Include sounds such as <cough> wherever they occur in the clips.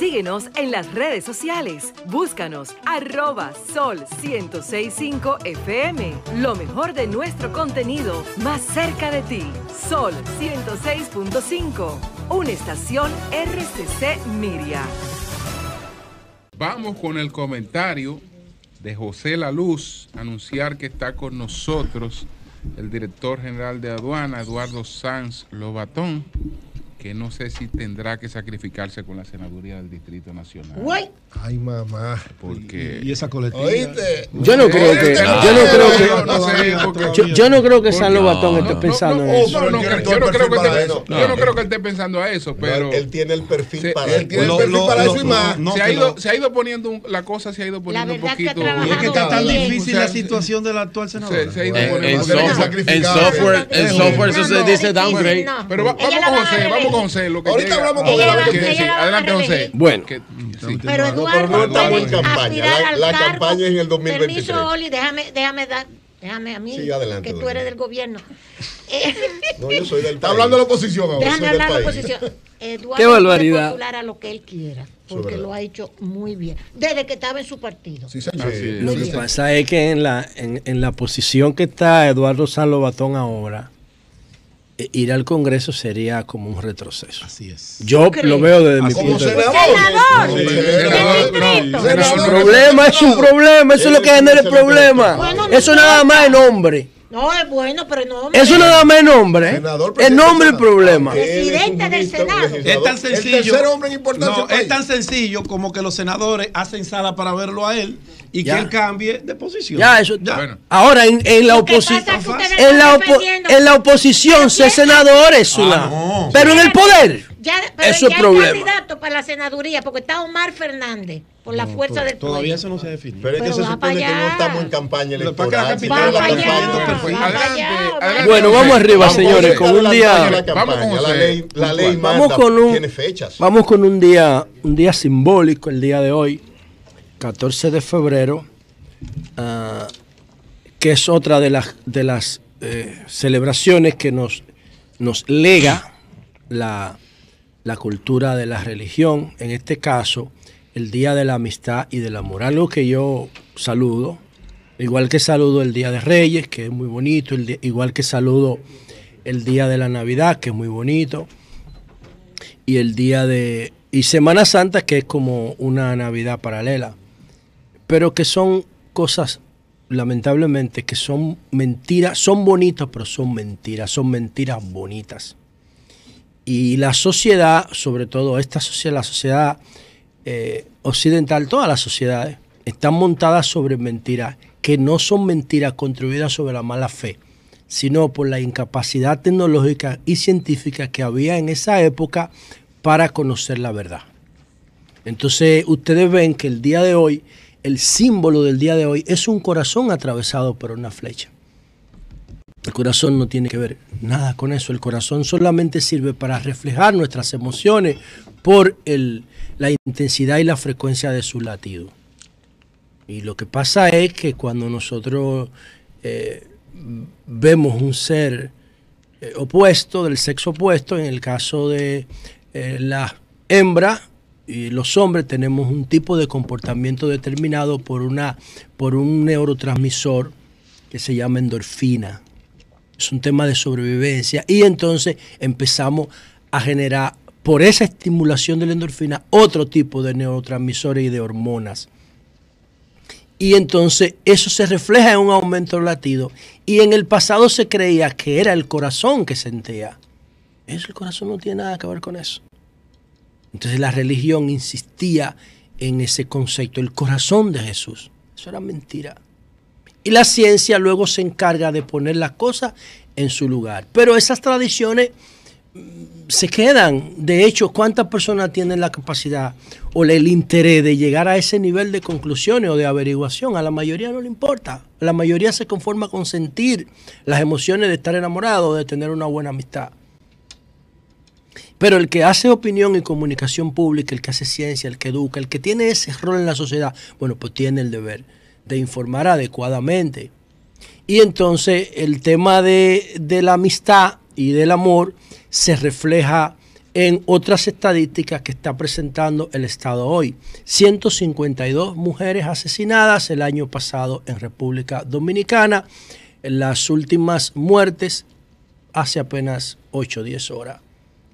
Síguenos en las redes sociales. Búscanos arroba sol 1065 FM. Lo mejor de nuestro contenido más cerca de ti. Sol 106.5. Una estación RCC Miria. Vamos con el comentario de José La Luz, anunciar que está con nosotros el director general de aduana, Eduardo Sanz Lobatón que no sé si tendrá que sacrificarse con la senaduría del Distrito Nacional. Ay, mamá. Porque... Y, esa colectiva. ¿Oíste? Yo no creo que... No. Yo no creo que... Salvo yo, no creo que esté pensando en eso. Yo no creo que esté pensando a eso, pero... Él tiene el perfil para él. tiene el perfil para eso y más. Se ha ido, poniendo... la cosa se ha ido poniendo un poquito... Y es que está tan difícil la situación la actual senador. En software eso se dice downgrade. Pero vamos, José, vamos lo que Ahorita hablamos con José. Que, sí, adelante, José. Bueno. Pero Eduardo, no, estamos en campaña. La, campaña es en el 2023. Permiso, Oli, déjame, déjame dar. Déjame a mí, sí, adelante, que tú eres del gobierno. <laughs> no, yo soy del Está hablando de la oposición ahora. Déjame hablar de la oposición. <laughs> Eduardo Qué barbaridad. puede popular a lo que él quiera, porque lo ha hecho muy bien, desde que estaba en su partido. Sí, señor. lo que pasa es que en la, en, en la posición que está Eduardo San Lobatón ahora, eh, ir al Congreso sería como un retroceso. Así es. Yo lo veo desde mi punto de vista. Es un problema, es un problema, eso es lo que genera el problema. Eso nada más es nombre. No, es bueno, pero no. Eso no da más nombre. ¿eh? el nombre es el problema. Presidente del Senado. Es tan sencillo. es tan sencillo como que los senadores hacen sala para verlo a él y que él cambie de posición. Ya, eso. Ahora, en, la oposición. En, la oposición, ser senador es una. Ah, pero en el poder. Ya, pero eso ya es candidato para la senaduría porque está Omar Fernández la fuerza del pueblo. Todavía eso no se define. Pero es que se supone que no estamos en campaña electoral. Bueno, vamos arriba, señores, con un día. ley, vamos con tiene fechas. Vamos con un día, un día simbólico el día de hoy, 14 de febrero, ah, que es otra de las de las eh, celebraciones que nos nos lega la, la cultura de la religión, en este caso el Día de la Amistad y del Amor. Algo que yo saludo, igual que saludo el Día de Reyes, que es muy bonito, el igual que saludo el Día de la Navidad, que es muy bonito, y el Día de... y Semana Santa, que es como una Navidad paralela, pero que son cosas lamentablemente que son mentiras, son bonitas, pero son mentiras, son mentiras bonitas. Y la sociedad, sobre todo esta sociedad, la sociedad eh, occidental, todas las sociedades, están montadas sobre mentiras, que no son mentiras construidas sobre la mala fe, sino por la incapacidad tecnológica y científica que había en esa época para conocer la verdad. Entonces ustedes ven que el día de hoy, el símbolo del día de hoy es un corazón atravesado por una flecha. El corazón no tiene que ver nada con eso. El corazón solamente sirve para reflejar nuestras emociones por la intensidad y la frecuencia de su latido. Y lo que pasa es que cuando nosotros eh, vemos un ser eh, opuesto, del sexo opuesto, en el caso de eh, las hembras, y los hombres tenemos un tipo de comportamiento determinado por, una, por un neurotransmisor que se llama endorfina es un tema de sobrevivencia. Y entonces empezamos a generar, por esa estimulación de la endorfina, otro tipo de neurotransmisores y de hormonas. Y entonces eso se refleja en un aumento latido. Y en el pasado se creía que era el corazón que sentía. Eso el corazón no tiene nada que ver con eso. Entonces la religión insistía en ese concepto, el corazón de Jesús. Eso era mentira. Y la ciencia luego se encarga de poner las cosas en su lugar. Pero esas tradiciones mm, se quedan. De hecho, ¿cuántas personas tienen la capacidad o el interés de llegar a ese nivel de conclusiones o de averiguación? A la mayoría no le importa. La mayoría se conforma con sentir las emociones de estar enamorado, de tener una buena amistad. Pero el que hace opinión y comunicación pública, el que hace ciencia, el que educa, el que tiene ese rol en la sociedad, bueno, pues tiene el deber de informar adecuadamente. Y entonces el tema de, de la amistad y del amor se refleja en otras estadísticas que está presentando el Estado hoy. 152 mujeres asesinadas el año pasado en República Dominicana. Las últimas muertes hace apenas 8 o 10 horas.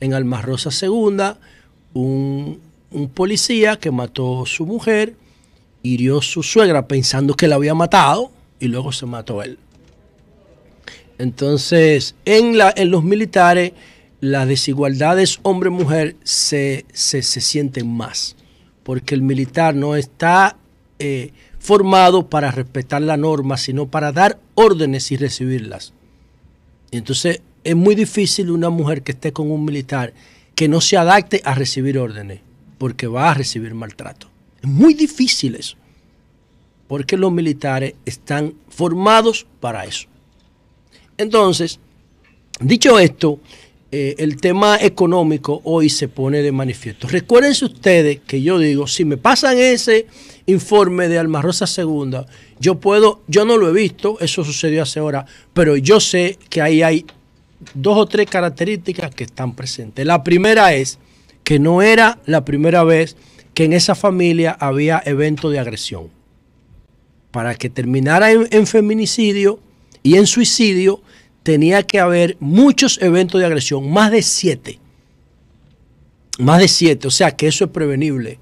En almarrosa segunda un, un policía que mató a su mujer hirió su suegra pensando que la había matado y luego se mató él. Entonces, en, la, en los militares, las desigualdades hombre-mujer se, sienten más, porque el militar no está eh, formado para respetar la norma, sino para dar órdenes y recibirlas. Entonces, es muy difícil una mujer que esté con un militar que no se adapte a recibir órdenes, porque va a recibir maltrato muy difíciles, porque los militares están formados para eso. Entonces, dicho esto, eh, el tema económico hoy se pone de manifiesto. Recuerden ustedes que yo digo, si me pasan ese informe de Alma Rosa II, yo puedo, yo no lo he visto, eso sucedió hace horas, pero yo sé que ahí hay dos o tres características que están presentes. La primera es que no era la primera vez que en esa familia había eventos de agresión. Para que terminara en, en feminicidio y en suicidio, tenía que haber muchos eventos de agresión, más de siete. Más de siete, o sea que eso es prevenible.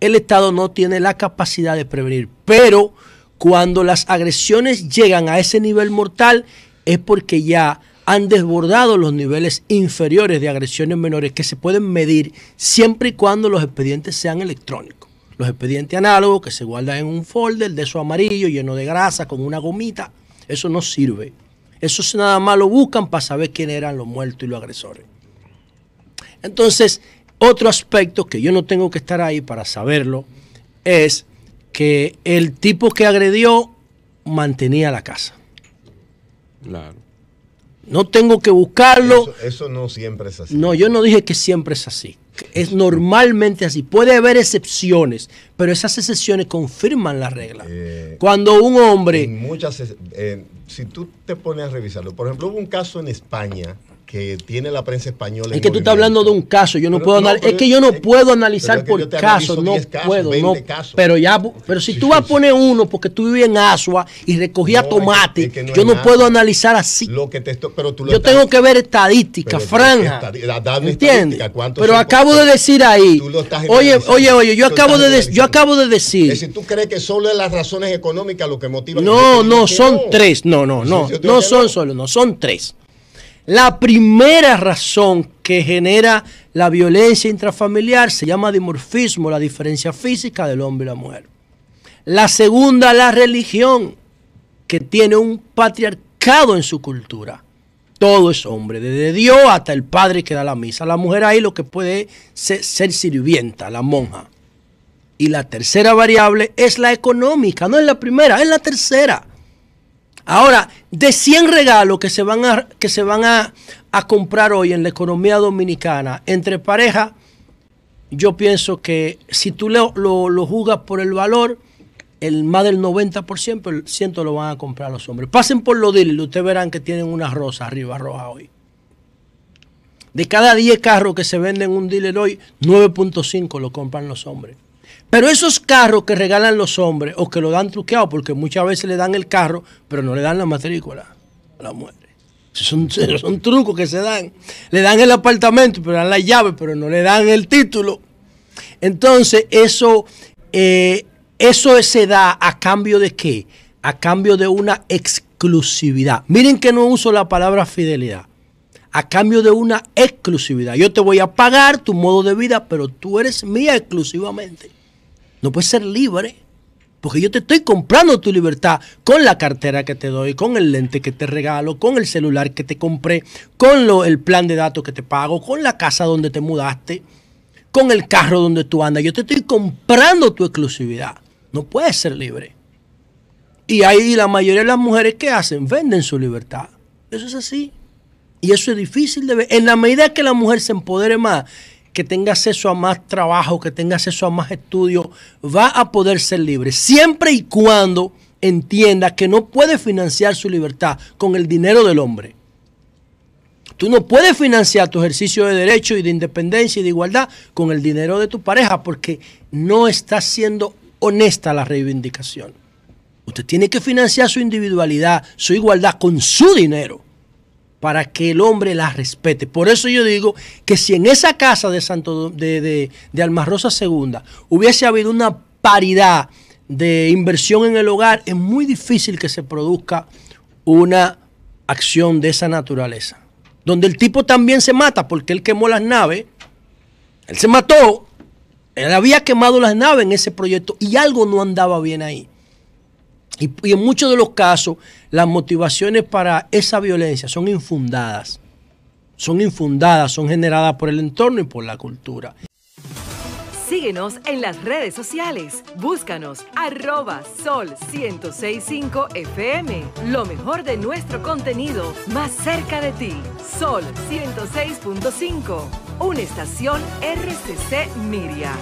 El Estado no tiene la capacidad de prevenir, pero cuando las agresiones llegan a ese nivel mortal es porque ya han desbordado los niveles inferiores de agresiones menores que se pueden medir siempre y cuando los expedientes sean electrónicos. Los expedientes análogos que se guardan en un folder de eso amarillo lleno de grasa con una gomita, eso no sirve. Eso nada más lo buscan para saber quién eran los muertos y los agresores. Entonces, otro aspecto que yo no tengo que estar ahí para saberlo es que el tipo que agredió mantenía la casa. Claro. No tengo que buscarlo. Eso, no siempre es así. No, yo no dije que siempre es así. Es normalmente así. Puede haber excepciones, pero esas excepciones confirman la regla. Eh, Cuando un hombre... muchas, eh, si tú te pones a revisarlo, por ejemplo, hubo un caso en España que tiene la prensa española. Es que tú estás hablando de un caso, yo no puedo analizar. es que yo no puedo analizar por caso, no puedo, no, pero ya pero si tú vas a poner uno porque tú vivías en Asua y recogía tomate, yo no puedo analizar así. pero yo tengo que ver estadísticas, franja. ¿Entiendes? Pero acabo de decir ahí. Oye, oye, oye, yo acabo de yo acabo de decir. si tú crees que solo las razones económicas lo que motiva No, no, son tres. No, no, no. No son solo, no, son tres. La primera razón que genera la violencia intrafamiliar se llama dimorfismo, la diferencia física del hombre y la mujer. La segunda, la religión, que tiene un patriarcado en su cultura. Todo es hombre, desde Dios hasta el padre que da la misa. La mujer ahí lo que puede ser sirvienta, la monja. Y la tercera variable es la económica, no es la primera, es la tercera. Ahora, de 100 regalos que se van a, que se van a, comprar hoy en la economía dominicana entre parejas, yo pienso que si tú lo, lo, por el valor, el más del 90% el ciento lo van a comprar los hombres. Pasen por los dealers, ustedes verán que tienen una rosa arriba roja hoy. De cada 10 carros que se venden en un dealer hoy, 9.5 lo compran los hombres. Pero esos carros que regalan los hombres o que lo dan truqueado, porque muchas veces le dan el carro, pero no le dan la matrícula a la mujer. Son, <laughs> son trucos que se dan. Le dan el apartamento, pero dan la llave, pero no le dan el título. Entonces, eso, eh, eso se da a cambio de qué? A cambio de una exclusividad. Miren que no uso la palabra fidelidad. A cambio de una exclusividad. Yo te voy a pagar tu modo de vida, pero tú eres mía exclusivamente. No puedes ser libre. Porque yo te estoy comprando tu libertad con la cartera que te doy, con el lente que te regalo, con el celular que te compré, con el plan de datos que te pago, con la casa donde te mudaste, con el carro donde tú andas. Yo te estoy comprando tu exclusividad. No puedes ser libre. Y ahí la mayoría de las mujeres que hacen venden su libertad. Eso es así. Y eso es difícil de ver. En la medida que la mujer se empodere más que tenga acceso a más trabajo, que tenga acceso a más estudios, va a poder ser libre, siempre y cuando entienda que no puede financiar su libertad con el dinero del hombre. Tú no puedes financiar tu ejercicio de derecho y de independencia y de igualdad con el dinero de tu pareja porque no está siendo honesta la reivindicación. Usted tiene que financiar su individualidad, su igualdad con su dinero para que el hombre la respete. Por eso yo digo que si en esa casa de Santo de, de, de Almarrosa II hubiese habido una paridad de inversión en el hogar, es muy difícil que se produzca una acción de esa naturaleza. Donde el tipo también se mata porque él quemó las naves, él se mató, él había quemado las naves en ese proyecto y algo no andaba bien ahí. Y, en muchos de los casos, las motivaciones para esa violencia son infundadas. Son infundadas, son generadas por el entorno y por la cultura. Síguenos en las redes sociales. Búscanos arroba sol 1065 FM. Lo mejor de nuestro contenido más cerca de ti. Sol 106.5. Una estación RCC Miria.